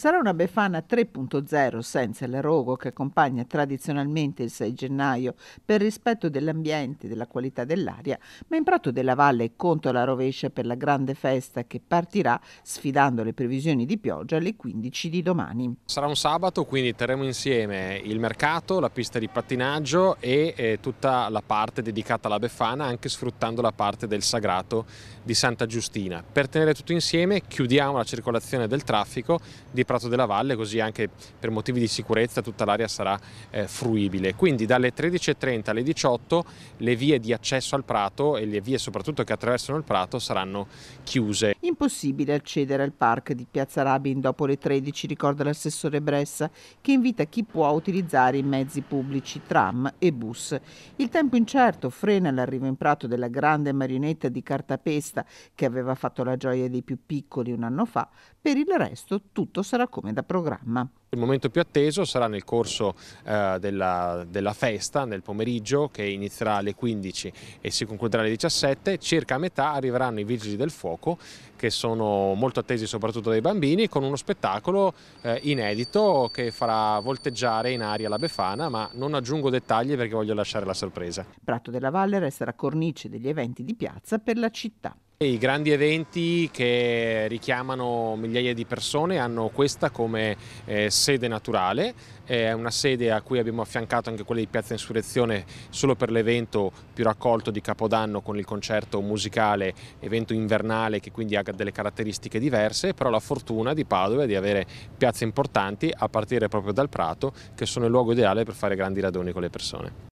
Sarà una Befana 3.0 senza il rogo che accompagna tradizionalmente il 6 gennaio per rispetto dell'ambiente e della qualità dell'aria, ma in Prato della Valle è conto alla rovescia per la grande festa che partirà sfidando le previsioni di pioggia alle 15 di domani. Sarà un sabato, quindi terremo insieme il mercato, la pista di pattinaggio e eh, tutta la parte dedicata alla Befana, anche sfruttando la parte del sagrato di Santa Giustina. Per tenere tutto insieme chiudiamo la circolazione del traffico di Prato della Valle, così anche per motivi di sicurezza tutta l'area sarà eh, fruibile. Quindi dalle 13.30 alle 18 le vie di accesso al Prato e le vie soprattutto che attraversano il Prato saranno chiuse. Impossibile accedere al parco di Piazza Rabin dopo le 13, ricorda l'assessore Bressa, che invita chi può utilizzare i mezzi pubblici, tram e bus. Il tempo incerto frena l'arrivo in Prato della grande marionetta di cartapesta che aveva fatto la gioia dei più piccoli un anno fa, per il resto tutto sarà sarà come da programma. Il momento più atteso sarà nel corso eh, della, della, festa, nel pomeriggio, che inizierà alle 15 e si concluderà alle 17. Circa a metà arriveranno i Vigili del Fuoco, che sono molto attesi soprattutto dai bambini, con uno spettacolo eh, inedito che farà volteggiare in aria la Befana, ma non aggiungo dettagli perché voglio lasciare la sorpresa. Prato della Valle resterà cornice degli eventi di piazza per la città. I grandi eventi che richiamano migliaia di persone hanno questa come eh, sede naturale, è una sede a cui abbiamo affiancato anche quella di Piazza Insurrezione solo per l'evento più raccolto di Capodanno con il concerto musicale, evento invernale che quindi ha delle caratteristiche diverse, però la fortuna di Padova è di avere piazze importanti a partire proprio dal Prato che sono il luogo ideale per fare grandi radoni con le persone.